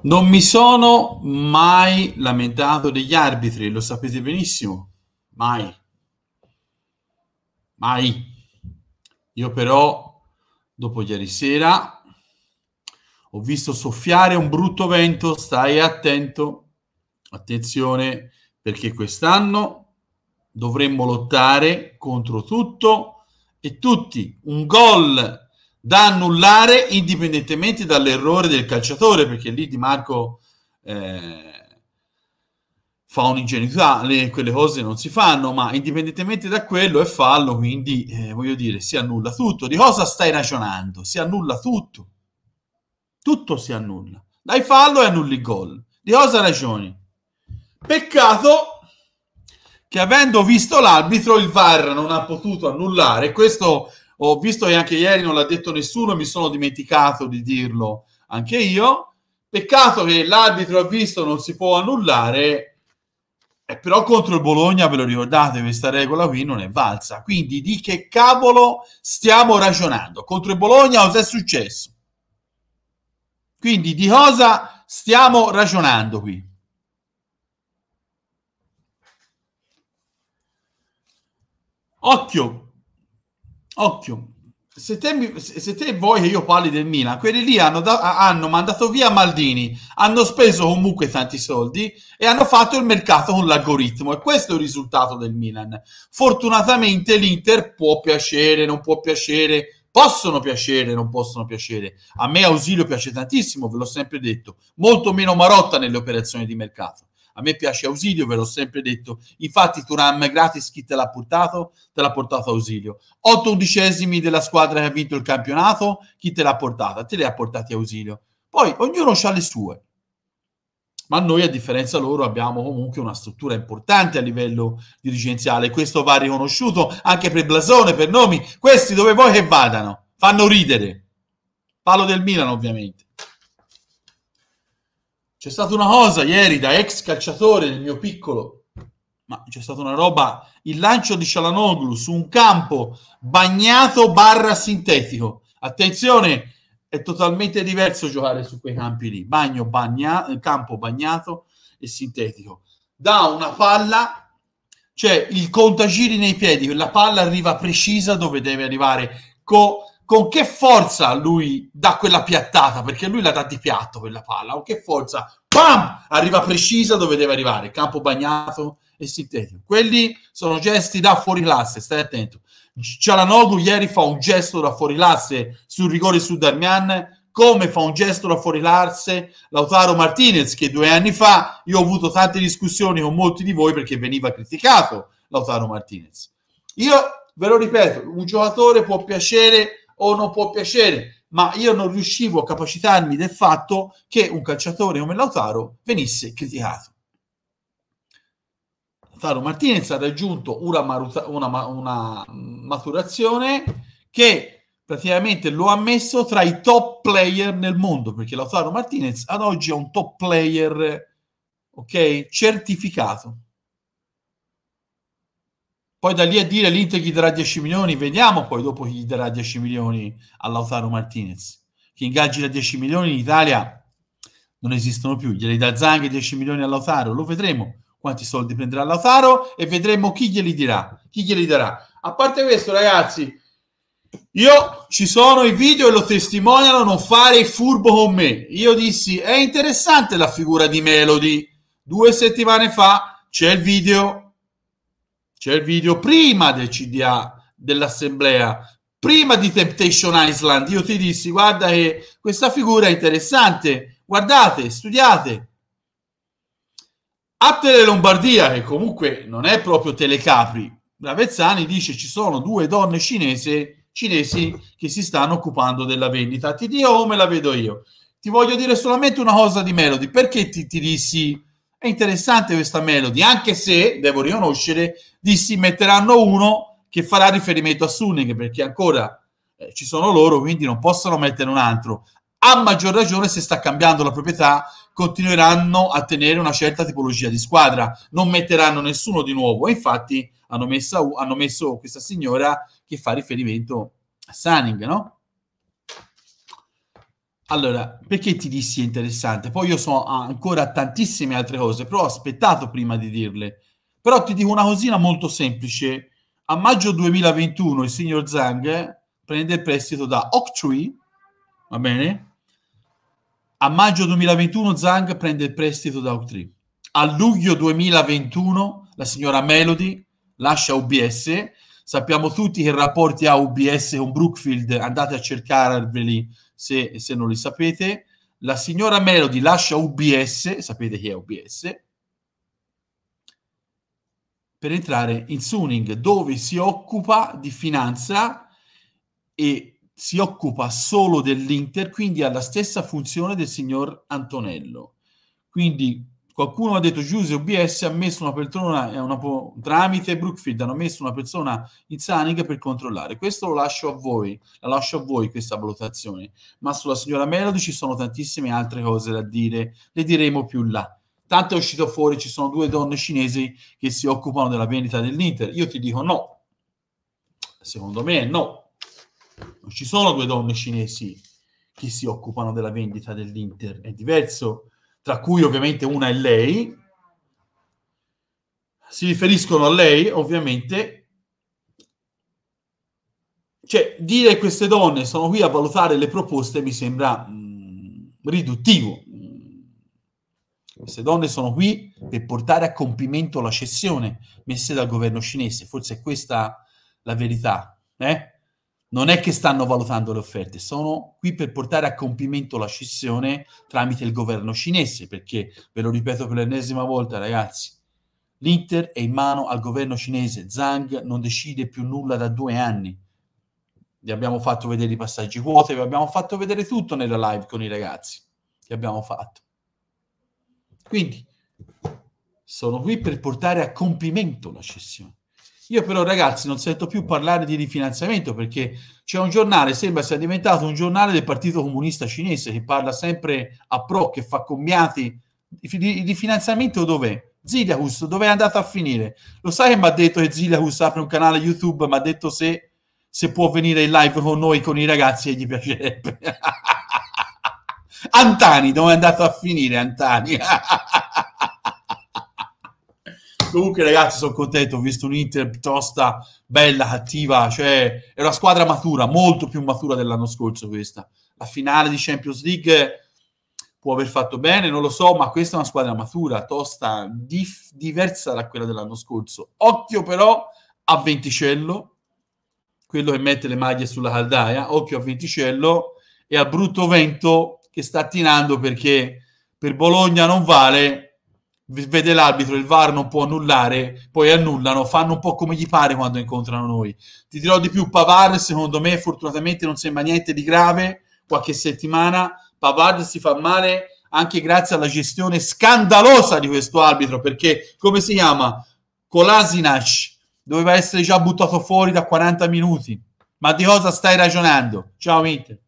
Non mi sono mai lamentato degli arbitri, lo sapete benissimo, mai. Mai. Io però, dopo ieri sera, ho visto soffiare un brutto vento, stai attento, attenzione, perché quest'anno dovremmo lottare contro tutto e tutti. Un gol da annullare indipendentemente dall'errore del calciatore, perché lì Di Marco eh, fa un'ingenuità, quelle cose non si fanno, ma indipendentemente da quello è fallo, quindi eh, voglio dire, si annulla tutto. Di cosa stai ragionando? Si annulla tutto. Tutto si annulla. Dai fallo e annulli il gol. Di cosa ragioni? Peccato che avendo visto l'arbitro il VAR non ha potuto annullare questo ho visto che anche ieri non l'ha detto nessuno, mi sono dimenticato di dirlo anche io. Peccato che l'arbitro ha visto, non si può annullare, eh, però contro il Bologna, ve lo ricordate, questa regola qui non è valsa. Quindi di che cavolo stiamo ragionando? Contro il Bologna cosa è successo? Quindi di cosa stiamo ragionando qui? Occhio, Occhio, se te, se te, vuoi che io parli del Milan, quelli lì hanno, da, hanno, mandato via Maldini, hanno speso comunque tanti soldi e hanno fatto il mercato con l'algoritmo e questo è il risultato del Milan. Fortunatamente l'Inter può piacere, non può piacere, possono piacere, non possono piacere. A me Ausilio piace tantissimo, ve l'ho sempre detto, molto meno Marotta nelle operazioni di mercato. A me piace Ausilio, ve l'ho sempre detto. Infatti Turam gratis chi te l'ha portato? Te l'ha portato Ausilio. 8 undicesimi della squadra che ha vinto il campionato, chi te l'ha portata? Te li ha portati Ausilio. Poi ognuno ha le sue. Ma noi, a differenza loro, abbiamo comunque una struttura importante a livello dirigenziale. Questo va riconosciuto anche per Blasone, per nomi. Questi dove vuoi che vadano, fanno ridere. Parlo del Milan, ovviamente. C'è stata una cosa ieri da ex calciatore del mio piccolo, ma c'è stata una roba, il lancio di Cialanoglu su un campo bagnato barra sintetico. Attenzione, è totalmente diverso giocare su quei campi lì, bagno bagna, campo bagnato e sintetico. Da una palla, cioè il contagiri nei piedi, la palla arriva precisa dove deve arrivare. Co- con che forza lui dà quella piattata, perché lui la dà di piatto quella palla, con che forza, bam, arriva precisa dove deve arrivare, campo bagnato e sintetico. Quelli sono gesti da fuori classe, stai attento. Cialanoglu ieri fa un gesto da fuori classe sul rigore su Darmian, come fa un gesto da fuori classe Lautaro Martinez, che due anni fa io ho avuto tante discussioni con molti di voi perché veniva criticato Lautaro Martinez. Io ve lo ripeto, un giocatore può piacere o non può piacere, ma io non riuscivo a capacitarmi del fatto che un calciatore come Lautaro venisse criticato. Lautaro Martinez ha raggiunto una, maruta- una, una maturazione che praticamente lo ha messo tra i top player nel mondo, perché Lautaro Martinez ad oggi è un top player, ok, certificato poi da lì a dire l'Inter gli darà 10 milioni, vediamo poi dopo chi gli darà 10 milioni a Lautaro Martinez. Chi ingaggi da 10 milioni in Italia non esistono più. Glieli dà Zanghi 10 milioni a Lautaro, lo vedremo quanti soldi prenderà Lautaro e vedremo chi glieli dirà. Chi glieli darà. A parte questo, ragazzi, io ci sono i video e lo testimoniano, non fare il furbo con me. Io dissi, è interessante la figura di Melody. Due settimane fa c'è il video c'è il video prima del CDA dell'assemblea, prima di Temptation Island. Io ti dissi, guarda che questa figura è interessante, guardate, studiate. A Tele Lombardia, che comunque non è proprio Telecapri, Bravezzani dice ci sono due donne cinese, cinesi che si stanno occupando della vendita. Ti dico come la vedo io. Ti voglio dire solamente una cosa di Melody. Perché ti, ti dissi è interessante questa melody, anche se, devo riconoscere, si metteranno uno che farà riferimento a Sunning, perché ancora eh, ci sono loro, quindi non possono mettere un altro. A maggior ragione se sta cambiando la proprietà, continueranno a tenere una certa tipologia di squadra, non metteranno nessuno di nuovo. E infatti hanno, messa, hanno messo questa signora che fa riferimento a Sunning, no? Allora, perché ti dissi interessante? Poi io so ancora tantissime altre cose, però ho aspettato prima di dirle. Però ti dico una cosina molto semplice. A maggio 2021 il signor Zhang prende il prestito da Octree, va bene? A maggio 2021 Zhang prende il prestito da Octree. A luglio 2021 la signora Melody lascia UBS. Sappiamo tutti che rapporti ha UBS con Brookfield, andate a cercarveli, se, se non li sapete. La signora Melody lascia UBS, sapete chi è UBS, per entrare in Suning, dove si occupa di finanza e si occupa solo dell'Inter, quindi ha la stessa funzione del signor Antonello. Quindi Qualcuno ha detto Giuse OBS ha messo una persona una tramite Brookfield hanno messo una persona in Saning per controllare. Questo lo lascio a voi, la lascio a voi questa valutazione. Ma sulla signora Melody ci sono tantissime altre cose da dire, le diremo più là. Tanto è uscito fuori, ci sono due donne cinesi che si occupano della vendita dell'Inter. Io ti dico no. Secondo me no. Non ci sono due donne cinesi che si occupano della vendita dell'Inter. È diverso tra cui ovviamente una è lei, si riferiscono a lei ovviamente. Cioè, dire a queste donne sono qui a valutare le proposte mi sembra mh, mm, riduttivo. Queste donne sono qui per portare a compimento la cessione messa dal governo cinese. Forse è questa la verità. Eh? non è che stanno valutando le offerte, sono qui per portare a compimento la scissione tramite il governo cinese, perché ve lo ripeto per l'ennesima volta, ragazzi, l'Inter è in mano al governo cinese, Zhang non decide più nulla da due anni. Vi abbiamo fatto vedere i passaggi vuoti, vi abbiamo fatto vedere tutto nella live con i ragazzi che abbiamo fatto. Quindi sono qui per portare a compimento la scissione. Io però ragazzi non sento più parlare di rifinanziamento perché c'è un giornale, sembra sia diventato un giornale del Partito Comunista Cinese che parla sempre a pro, che fa commiati. Il rifinanziamento dov'è? Ziliacus, dove è andato a finire? Lo sai che mi ha detto che Ziliacus apre un canale YouTube, mi ha detto se, se può venire in live con noi, con i ragazzi, e gli piacerebbe. Antani, dove è andato a finire Antani? Comunque, ragazzi, sono contento. Ho visto un'Inter piuttosto bella, cattiva. Cioè, è una squadra matura, molto più matura dell'anno scorso. Questa la finale di Champions League può aver fatto bene, non lo so, ma questa è una squadra matura, tosta, dif- diversa da quella dell'anno scorso. Occhio però a Venticello, quello che mette le maglie sulla caldaia, occhio a Venticello e a Brutto Vento che sta attinando perché per Bologna non vale, vede l'arbitro, il VAR non può annullare, poi annullano, fanno un po' come gli pare quando incontrano noi. Ti dirò di più, Pavard secondo me fortunatamente non sembra niente di grave, qualche settimana Pavard si fa male anche grazie alla gestione scandalosa di questo arbitro, perché come si chiama? Kolasinac doveva essere già buttato fuori da 40 minuti. Ma di cosa stai ragionando? Ciao Inter.